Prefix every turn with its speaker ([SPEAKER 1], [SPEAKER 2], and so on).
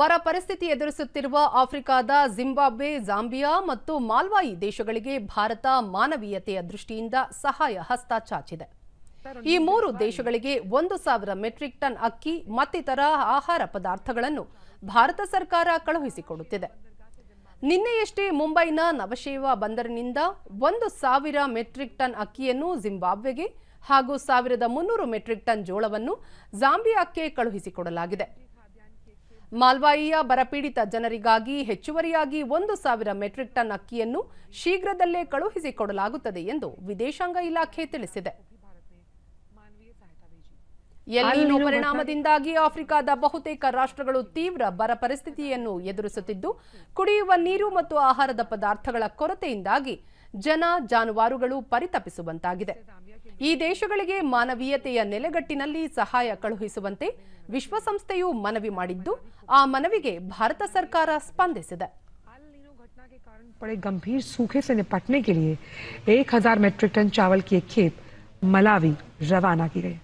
[SPEAKER 1] ಬರ ಪರಿಸ್ಥಿತಿ ಎದುರಿಸುತ್ತಿರುವ ಆಫ್ರಿಕಾದ ಜಿಂಬಾಬ್ವೆ ಜಾಂಬಿಯಾ ಮತ್ತು ಮಾಲ್ವಾಯಿ ದೇಶಗಳಿಗೆ ಭಾರತ ಮಾನವೀಯತೆಯ ದೃಷ್ಟಿಯಿಂದ ಸಹಾಯ ಹಸ್ತ ಚಾಚಿದೆ ಈ ಮೂರು ದೇಶಗಳಿಗೆ ಒಂದು ಸಾವಿರ ಮೆಟ್ರಿಕ್ ಟನ್ ಅಕ್ಕಿ ಮತ್ತಿತರ ಆಹಾರ ಪದಾರ್ಥಗಳನ್ನು ಭಾರತ ಸರ್ಕಾರ ಕಳುಹಿಸಿಕೊಡುತ್ತಿದೆ ನಿನ್ನೆಯಷ್ಟೇ ಮುಂಬೈನ ನವಶೇವಾ ಬಂದರಿನಿಂದ ಒಂದು ಸಾವಿರ ಮೆಟ್ರಿಕ್ ಟನ್ ಅಕ್ಕಿಯನ್ನು ಜಿಂಬಾಬ್ವೆಗೆ ಹಾಗೂ ಸಾವಿರದ ಮುನ್ನೂರು ಮೆಟ್ರಿಕ್ ಟನ್ ಜೋಳವನ್ನು ಜಾಂಬಿಯಾಕ್ಕೆ ಕಳುಹಿಸಿಕೊಡಲಾಗಿದೆ ಮಾಲ್ವಾಯಿಯ ಬರಪೀಡಿತ ಜನರಿಗಾಗಿ ಹೆಚ್ಚುವರಿಯಾಗಿ ಒಂದು ಸಾವಿರ ಮೆಟ್ರಿಕ್ ಟನ್ ಅಕ್ಕಿಯನ್ನು ಶೀಘ್ರದಲ್ಲೇ ಕಳುಹಿಸಿಕೊಡಲಾಗುತ್ತದೆ ಎಂದು ವಿದೇಶಾಂಗ ಇಲಾಖೆ ತಿಳಿಸಿದೆ
[SPEAKER 2] ಎಲ್ನಿನೋ ಪರಿಣಾಮದಿಂದಾಗಿ
[SPEAKER 1] ಆಫ್ರಿಕಾದ ಬಹುತೇಕ ರಾಷ್ಟ್ರಗಳು ತೀವ್ರ ಬರ ಪರಿಸ್ಥಿತಿಯನ್ನು ಎದುರಿಸುತ್ತಿದ್ದು ಕುಡಿಯುವ ನೀರು ಮತ್ತು ಆಹಾರದ ಪದಾರ್ಥಗಳ ಕೊರತೆಯಿಂದಾಗಿ ಜನ ಜಾನುವಾರುಗಳು ಪರಿತಪಿಸುವಂತಾಗಿದೆ ಈ ದೇಶಗಳಿಗೆ ಮಾನವೀಯತೆಯ ನೆಲೆಗಟ್ಟಿನಲ್ಲಿ ಸಹಾಯ ಕಳುಹಿಸುವಂತೆ ವಿಶ್ವಸಂಸ್ಥೆಯು ಮನವಿ ಮಾಡಿದ್ದು ಆ ಮನವಿಗೆ ಭಾರತ ಸರ್ಕಾರ ಸ್ಪಂದಿಸಿದೆ
[SPEAKER 3] ಗಂಭೀರ್ ಗಂಭೀರ सूखे से निपटने ಮೆಟ್ರಿಕ್ ಟನ್ एक हजार ಮಲಾವಿ टन